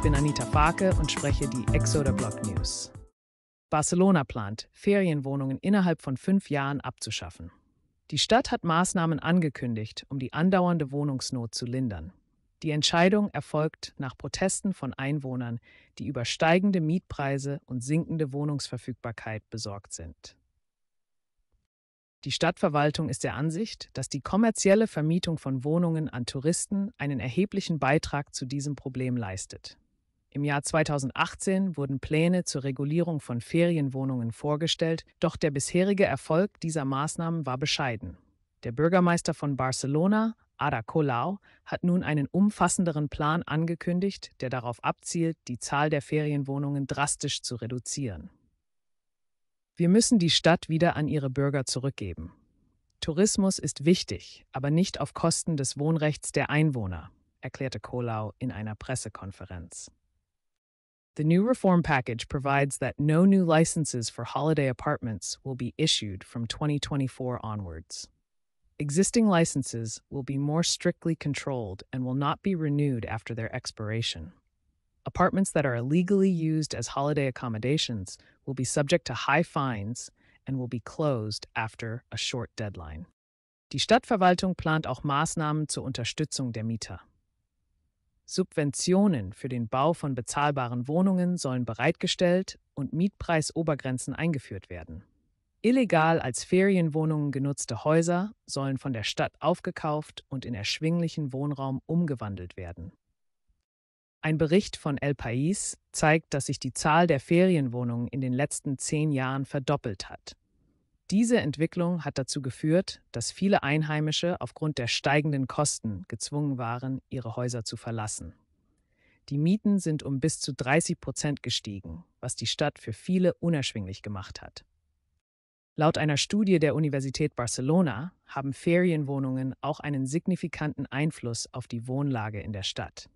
Ich bin Anita Farke und spreche die Exoder Block News. Barcelona plant, Ferienwohnungen innerhalb von fünf Jahren abzuschaffen. Die Stadt hat Maßnahmen angekündigt, um die andauernde Wohnungsnot zu lindern. Die Entscheidung erfolgt nach Protesten von Einwohnern, die über steigende Mietpreise und sinkende Wohnungsverfügbarkeit besorgt sind. Die Stadtverwaltung ist der Ansicht, dass die kommerzielle Vermietung von Wohnungen an Touristen einen erheblichen Beitrag zu diesem Problem leistet. Im Jahr 2018 wurden Pläne zur Regulierung von Ferienwohnungen vorgestellt, doch der bisherige Erfolg dieser Maßnahmen war bescheiden. Der Bürgermeister von Barcelona, Ada Colau, hat nun einen umfassenderen Plan angekündigt, der darauf abzielt, die Zahl der Ferienwohnungen drastisch zu reduzieren. Wir müssen die Stadt wieder an ihre Bürger zurückgeben. Tourismus ist wichtig, aber nicht auf Kosten des Wohnrechts der Einwohner, erklärte Colau in einer Pressekonferenz. The new reform package provides that no new licenses for holiday apartments will be issued from 2024 onwards. Existing licenses will be more strictly controlled and will not be renewed after their expiration. Apartments that are illegally used as holiday accommodations will be subject to high fines and will be closed after a short deadline. Die Stadtverwaltung plant auch Maßnahmen zur Unterstützung der Mieter. Subventionen für den Bau von bezahlbaren Wohnungen sollen bereitgestellt und Mietpreisobergrenzen eingeführt werden. Illegal als Ferienwohnungen genutzte Häuser sollen von der Stadt aufgekauft und in erschwinglichen Wohnraum umgewandelt werden. Ein Bericht von El País zeigt, dass sich die Zahl der Ferienwohnungen in den letzten zehn Jahren verdoppelt hat. Diese Entwicklung hat dazu geführt, dass viele Einheimische aufgrund der steigenden Kosten gezwungen waren, ihre Häuser zu verlassen. Die Mieten sind um bis zu 30 Prozent gestiegen, was die Stadt für viele unerschwinglich gemacht hat. Laut einer Studie der Universität Barcelona haben Ferienwohnungen auch einen signifikanten Einfluss auf die Wohnlage in der Stadt.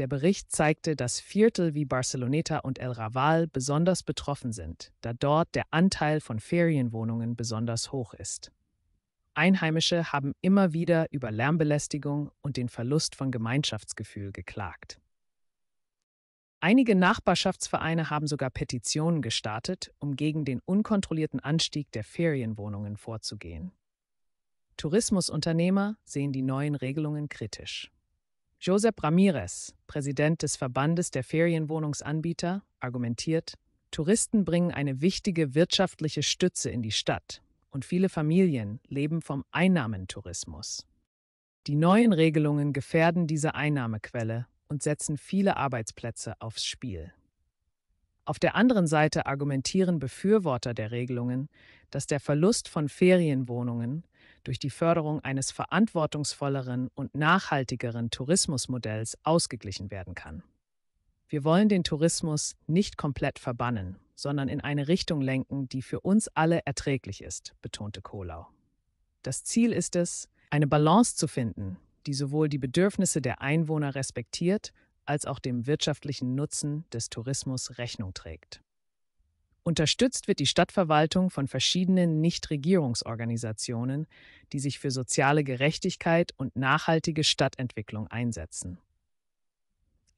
Der Bericht zeigte, dass Viertel wie Barceloneta und El Raval besonders betroffen sind, da dort der Anteil von Ferienwohnungen besonders hoch ist. Einheimische haben immer wieder über Lärmbelästigung und den Verlust von Gemeinschaftsgefühl geklagt. Einige Nachbarschaftsvereine haben sogar Petitionen gestartet, um gegen den unkontrollierten Anstieg der Ferienwohnungen vorzugehen. Tourismusunternehmer sehen die neuen Regelungen kritisch. Josep Ramirez, Präsident des Verbandes der Ferienwohnungsanbieter, argumentiert, Touristen bringen eine wichtige wirtschaftliche Stütze in die Stadt und viele Familien leben vom Einnahmentourismus. Die neuen Regelungen gefährden diese Einnahmequelle und setzen viele Arbeitsplätze aufs Spiel. Auf der anderen Seite argumentieren Befürworter der Regelungen, dass der Verlust von Ferienwohnungen durch die Förderung eines verantwortungsvolleren und nachhaltigeren Tourismusmodells ausgeglichen werden kann. Wir wollen den Tourismus nicht komplett verbannen, sondern in eine Richtung lenken, die für uns alle erträglich ist, betonte Kohlau. Das Ziel ist es, eine Balance zu finden, die sowohl die Bedürfnisse der Einwohner respektiert, als auch dem wirtschaftlichen Nutzen des Tourismus Rechnung trägt. Unterstützt wird die Stadtverwaltung von verschiedenen Nichtregierungsorganisationen, die sich für soziale Gerechtigkeit und nachhaltige Stadtentwicklung einsetzen.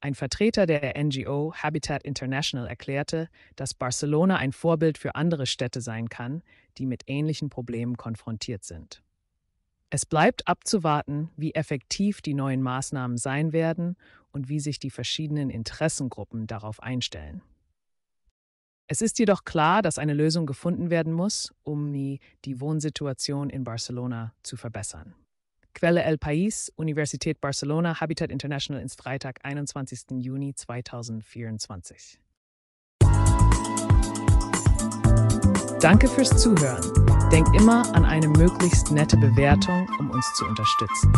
Ein Vertreter der NGO Habitat International erklärte, dass Barcelona ein Vorbild für andere Städte sein kann, die mit ähnlichen Problemen konfrontiert sind. Es bleibt abzuwarten, wie effektiv die neuen Maßnahmen sein werden und wie sich die verschiedenen Interessengruppen darauf einstellen. Es ist jedoch klar, dass eine Lösung gefunden werden muss, um die, Wohnsituation in Barcelona zu verbessern. Quelle El País, Universität Barcelona, Habitat International ins Freitag, 21. Juni 2024. Danke fürs Zuhören. Denkt immer an eine möglichst nette Bewertung, um uns zu unterstützen.